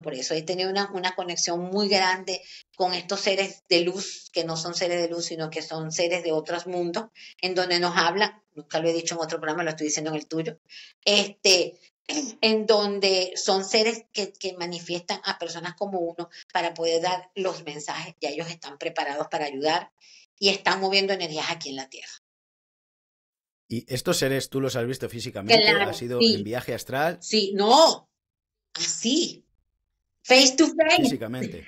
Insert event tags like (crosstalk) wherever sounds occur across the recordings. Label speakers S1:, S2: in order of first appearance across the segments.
S1: Por eso he tenido una, una conexión muy grande con estos seres de luz, que no son seres de luz, sino que son seres de otros mundos, en donde nos hablan, nunca lo he dicho en otro programa, lo estoy diciendo en el tuyo, este, (clears throat) en donde son seres que, manifiestan a personas como uno para poder dar los mensajes, ya ellos están preparados para ayudar y están moviendo energías aquí en la Tierra.
S2: ¿Y estos seres tú los has visto físicamente? ¿Ha sido en viaje astral? Sí, no, así, Face to face.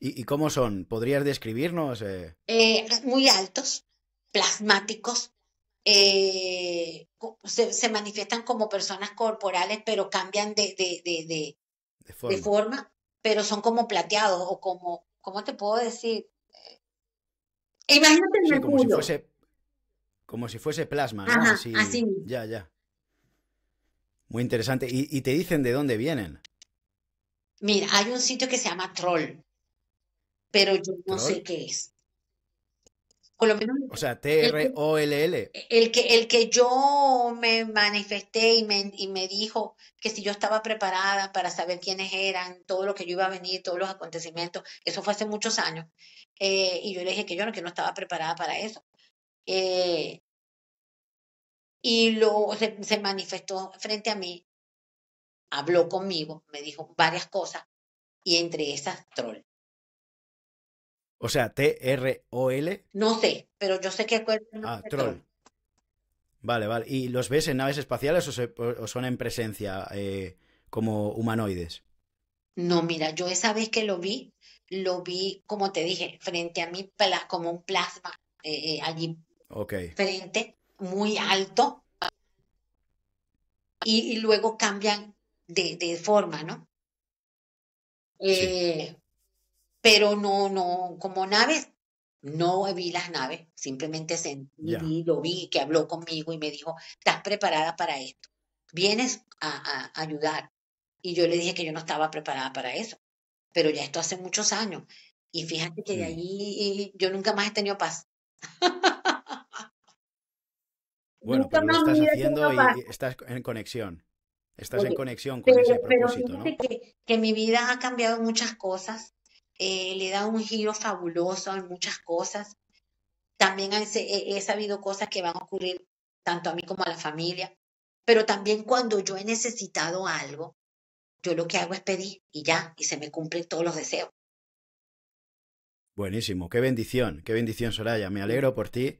S2: ¿Y, cómo son? ¿Podrías describirnos? Eh?
S1: Eh, muy altos, plasmáticos. Eh, se, manifiestan como personas corporales, pero cambian de, de, de, forma. pero son como plateados o como, ¿cómo te puedo decir?
S2: Imagínate como si fuese como si fuese plasma, Ya, ya. Muy interesante. ¿Y, te dicen de dónde vienen?
S1: Mira, hay un sitio que se llama Troll, pero yo no sé qué es.
S2: o sea, T-R-O-L-L.
S1: El, que, el que yo me manifesté y me, y me dijo que si yo estaba preparada para saber quiénes eran, todo lo que yo iba a venir, todos los acontecimientos, eso fue hace muchos años. Eh, y yo le dije que yo no, que no estaba preparada para eso. Eh, y luego se, manifestó frente a mí habló conmigo, me dijo varias cosas y entre esas troll.
S2: O sea, T-R-O-L.
S1: No sé, pero yo sé que Ah, troll.
S2: Vale, vale. ¿Y los ves en naves espaciales o, son en presencia eh, como humanoides?
S1: No, mira, yo esa vez que lo vi, lo vi, como te dije, frente a mí, como un plasma eh, eh, allí. Ok. Frente, muy alto. y luego cambian de, forma, ¿no? Eh, pero no, no, como naves, no vi las naves, simplemente sentí, lo vi, que habló conmigo y me dijo, estás preparada para esto, vienes a, a ayudar. Y yo le dije que yo no estaba preparada para eso, pero ya esto hace muchos años. Y fíjate que de mm. ahí yo nunca más he tenido paz.
S2: Bueno, pero lo estás haciendo y estás en conexión. Estás en conexión con ese propósito, ¿no?
S1: Que, mi vida ha cambiado muchas cosas, eh, le he dado un giro fabuloso en muchas cosas. También he, he sabido cosas que van a ocurrir tanto a mí como a la familia. Pero también cuando yo he necesitado algo, yo lo que hago es pedir y ya, y se me cumplen todos los deseos.
S2: Buenísimo, qué bendición, qué bendición Soraya, me alegro por ti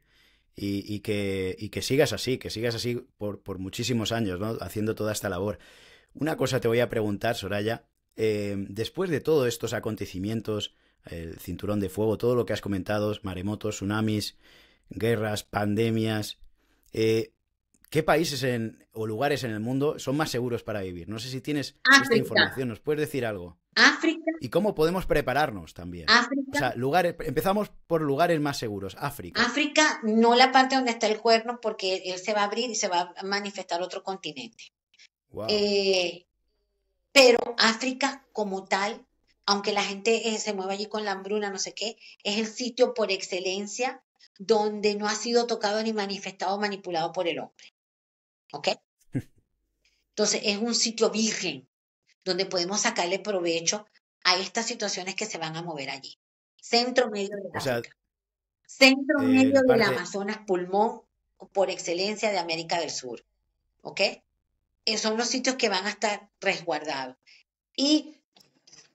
S2: y, que, que sigas así, que sigas así por, muchísimos años, ¿no? Haciendo toda esta labor. Una cosa te voy a preguntar, Soraya. Em, después de todos estos acontecimientos, el cinturón de fuego, todo lo que has comentado, maremotos, tsunamis, guerras, pandemias, eh, ¿Qué países o lugares en el mundo son más seguros para vivir? No sé si tienes esta información, ¿nos puedes decir algo? África. ¿Y cómo podemos prepararnos también? O sea, lugares, empezamos por lugares más seguros, África.
S1: África, no la parte donde está el cuerno, porque él se va a abrir y se va a manifestar otro continente. Eh, pero África como tal, aunque la gente eh, se mueva allí con la hambruna, no sé qué, es el sitio por excelencia donde no ha sido tocado ni manifestado o manipulado por el hombre. Entonces es un sitio virgen donde podemos sacarle provecho a estas situaciones que se van a mover allí. Centro medio de Centro eh, medio del Amazonas, pulmón por excelencia de América del Sur. ¿Ok? Son los sitios que van a estar resguardados. Y,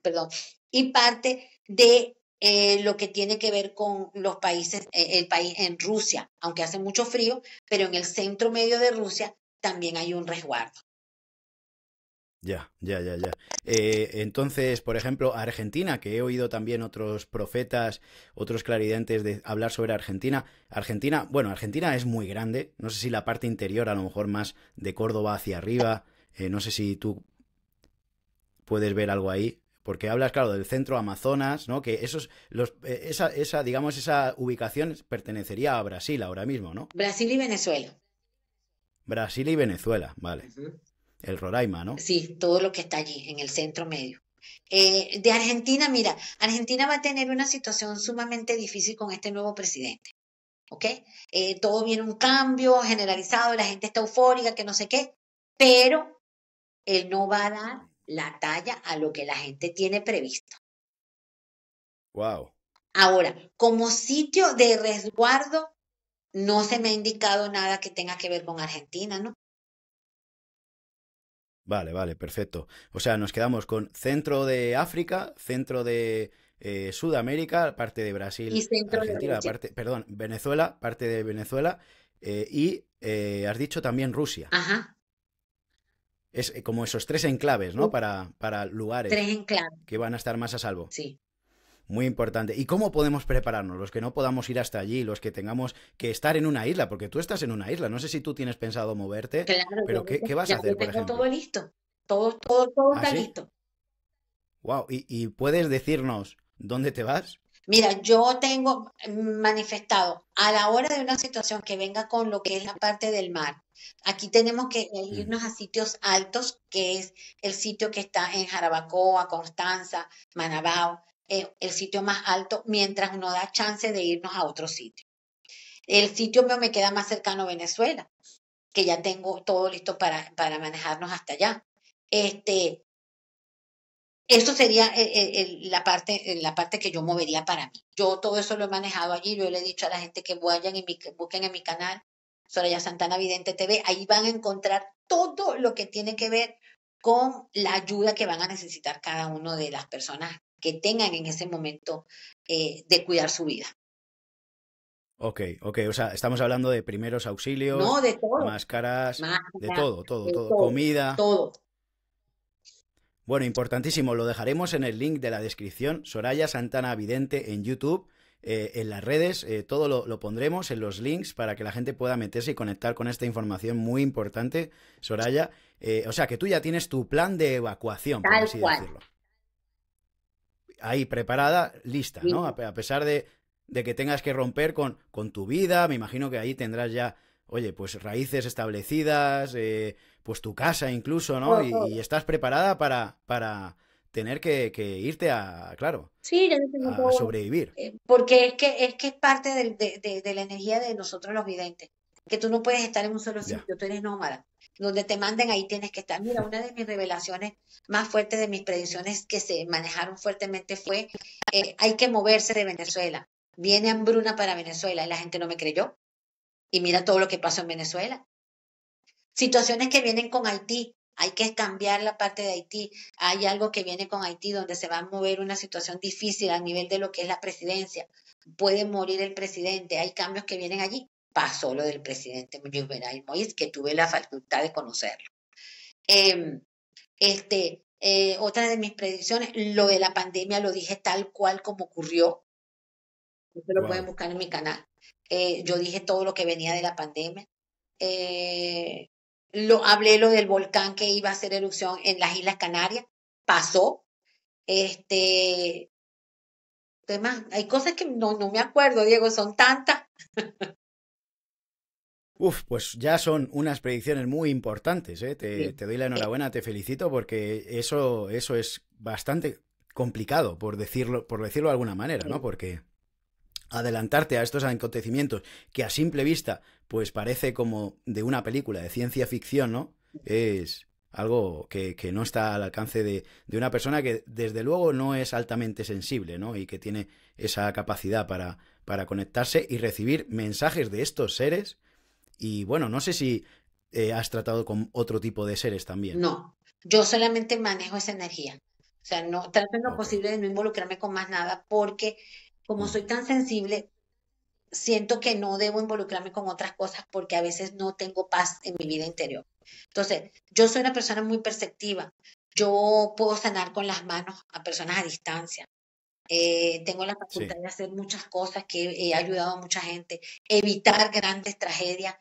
S1: perdón, y parte de eh, lo que tiene que ver con los países, eh, el país en Rusia, aunque hace mucho frío, pero en el centro medio de Rusia también hay un resguardo.
S2: Ya, ya, ya, ya. Eh, entonces, por ejemplo, Argentina, que he oído también otros profetas, otros claridentes de hablar sobre Argentina. Argentina, bueno, Argentina es muy grande. No sé si la parte interior, a lo mejor más de Córdoba hacia arriba. Eh, no sé si tú puedes ver algo ahí. Porque hablas, claro, del centro Amazonas, ¿no? Que esos, eh, esa, esa, digamos, esa ubicación pertenecería a Brasil ahora mismo, ¿no?
S1: Brasil y Venezuela.
S2: Brasil y Venezuela, vale. El Roraima, ¿no?
S1: Sí, todo lo que está allí, en el centro medio. Eh, de Argentina, mira, Argentina va a tener una situación sumamente difícil con este nuevo presidente. ¿Ok? Eh, todo viene un cambio generalizado, la gente está eufórica, que no sé qué, pero él no va a dar la talla a lo que la gente tiene previsto. Wow. Ahora, como sitio de resguardo no se me ha indicado nada que tenga que ver con Argentina, ¿no?
S2: Vale, vale, perfecto. O sea, nos quedamos con centro de África, centro de eh, Sudamérica, parte de Brasil, y
S1: centro Argentina, de parte,
S2: perdón, Venezuela, parte de Venezuela, eh, y eh, has dicho también Rusia. Ajá. Es como esos tres enclaves, ¿no? para, para lugares. Tres enclaves. Que van a estar más a salvo. Sí. Muy importante. ¿Y cómo podemos prepararnos? Los que no podamos ir hasta allí, los que tengamos que estar en una isla, porque tú estás en una isla, no sé si tú tienes pensado moverte, pero ¿qué, vas a hacer? por ejemplo? todo
S1: listo, todo, todo, todo ¿Ah, está listo.
S2: Wow, ¿Y, puedes decirnos dónde te vas?
S1: Mira, yo tengo manifestado a la hora de una situación que venga con lo que es la parte del mar. Aquí tenemos que mm. irnos a sitios altos, que es el sitio que está en Jarabacoa, Constanza, Manabao eh, el sitio más alto mientras uno da chance de irnos a otro sitio. El sitio mío me queda más cercano a Venezuela, que ya tengo todo listo para, para manejarnos hasta allá. Este, eso sería eh, eh, la, parte, la parte que yo movería para mí. Yo todo eso lo he manejado allí, yo le he dicho a la gente que vayan y busquen en mi canal, Soraya Santana Vidente TV, ahí van a encontrar todo lo que tiene que ver con la ayuda que van a necesitar cada uno de las personas que tengan en ese momento eh, de cuidar su vida.
S2: Ok, ok, o sea, estamos hablando de primeros auxilios, no, de todo. máscaras, de todo, todo, todo, comida. Todo. Bueno, importantísimo, lo dejaremos en el link de la descripción, Soraya Santana Vidente en YouTube, eh, en las redes, eh, todo lo, pondremos en los links para que la gente pueda meterse y conectar con esta información muy importante, Soraya. o sea, que tú ya tienes tu plan de evacuación, por así decirlo ahí preparada, lista, ¿no? A, pesar de, que tengas que romper con, con, tu vida, me imagino que ahí tendrás ya, oye, pues raíces establecidas, eh, pues tu casa incluso, ¿no? Y, estás preparada para, para tener que, irte a, claro,
S1: sí, a
S2: sobrevivir.
S1: Eh, porque es que es, que es parte de, la energía de nosotros los videntes, que tú no puedes estar en un solo sitio, tú eres nómada donde te manden ahí tienes que estar. Mira, una de mis revelaciones más fuertes de mis predicciones que se manejaron fuertemente fue, eh, hay que moverse de Venezuela. Viene hambruna para Venezuela y la gente no me creyó. Y mira todo lo que pasó en Venezuela. Situaciones que vienen con Haití. Hay que cambiar la parte de Haití. Hay algo que viene con Haití donde se va a mover una situación difícil a nivel de lo que es la presidencia. Puede morir el presidente. Hay cambios que vienen allí pasó lo del presidente Juvenal Moïse, que tuve la facultad de conocerlo. Em, este, eh, otra de mis predicciones, lo de la pandemia lo dije tal cual como ocurrió. usted lo pueden buscar en mi canal. Eh, yo dije todo lo que venía de la pandemia. Eh, lo, hablé lo del volcán que iba a hacer erupción en las Islas Canarias. Pasó. Este, hay cosas que no, no me acuerdo, Diego, son tantas. (laughs)
S2: Uf, pues ya son unas predicciones muy importantes. ¿eh? Te, doy la enhorabuena, te felicito porque eso, eso es bastante complicado, por decirlo, por decirlo de alguna manera, ¿no? Porque adelantarte a estos acontecimientos que a simple vista, pues parece como de una película de ciencia ficción, ¿no? Es algo que, no está al alcance de, de una persona que desde luego no es altamente sensible, ¿no? Y que tiene esa capacidad para, para conectarse y recibir mensajes de estos seres y bueno, no sé si eh, has tratado con otro tipo de seres también.
S1: No, yo solamente manejo esa energía. O sea, no trato lo posible de no involucrarme con más nada porque como mm. soy tan sensible, siento que no debo involucrarme con otras cosas porque a veces no tengo paz en mi vida interior. Entonces, yo soy una persona muy perceptiva. Yo puedo sanar con las manos a personas a distancia. Eh, tengo la facultad de hacer muchas cosas que he ayudado a mucha gente, evitar grandes tragedias